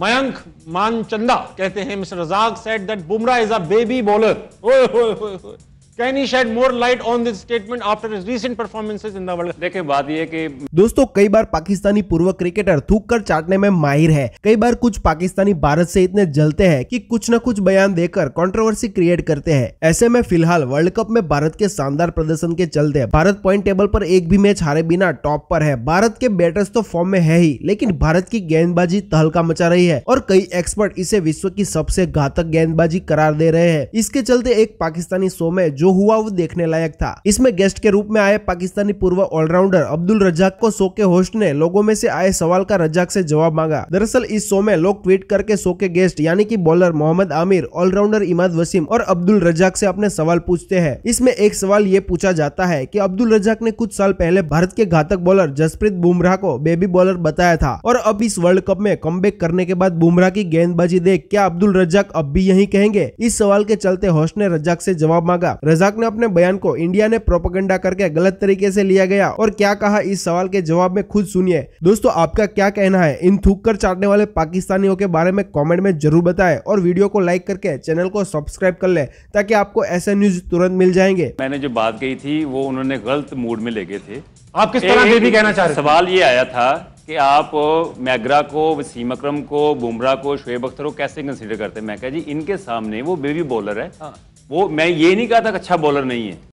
मयंक मानचंदा कहते हैं mister Razzaq said that Bumrah is a baby bowler दोस्तों कई बार पाकिस्तानी पूर्व क्रिकेटर थूक कर चाटने में माहिर है कई बार कुछ पाकिस्तानी भारत से इतने जलते हैं कि कुछ न कुछ बयान देकर कंट्रोवर्सी क्रिएट करते हैं ऐसे में फिलहाल वर्ल्ड कप में भारत के शानदार प्रदर्शन के चलते भारत पॉइंट टेबल पर एक भी मैच हारे बिना टॉप पर है भारत के बैटर्स तो फॉर्म में है ही लेकिन भारत की गेंदबाजी तहलका मचा रही है और कई एक्सपर्ट इसे विश्व की सबसे घातक गेंदबाजी करार दे रहे हैं इसके चलते एक पाकिस्तानी शो में जो जो हुआ वो देखने लायक था इसमें गेस्ट के रूप में आए पाकिस्तानी पूर्व ऑलराउंडर अब्दुल रजाक को शो के होस्ट ने लोगों में से आए सवाल का रजाक से जवाब मांगा दरअसल इस शो में लोग ट्वीट करके शो के गेस्ट यानी कि बॉलर मोहम्मद आमिर ऑलराउंडर इमाद वसीम और अब्दुल रजाक से अपने सवाल पूछते हैं इसमें एक सवाल ये पूछा जाता है कि अब्दुल रजाक ने कुछ साल पहले भारत के घातक बॉलर जसप्रीत बुमराह को बेबी बॉलर बताया था और अब इस वर्ल्ड कप में कम करने के बाद बुमराह की गेंदबाजी देख क्या अब्दुल रजाक अब भी यही कहेंगे इस सवाल के चलते होस्ट ने रजाक से जवाब मांगा रजाक ने अपने बयान को इंडिया ने प्रोपोगंडा करके गलत तरीके से लिया गया और क्या कहा इस सवाल के जवाब में खुद सुनिए दोस्तों आपका क्या कहना है इन थूक कर चाटने वाले पाकिस्तानियों के बारे में कॉमेंट में जरूर बताए और वीडियो को लाइक करके चैनल को सब्सक्राइब कर ले ताकि आपको ऐसे न्यूज तुरंत मिल जाएंगे मैंने जो बात कही थी वो उन्होंने गलत मूड में लेके थे आप किस तरह भी कहना चाह रहे सवाल ये आया था कि आप मैग्रा को वसीम अक्रम को बुमराह को शुएब अख्तर को कैसे कंसीडर करते हैं मैं कह जी इनके सामने वो बेबी बॉलर है हाँ। वो मैं ये नहीं कहा था कि अच्छा बॉलर नहीं है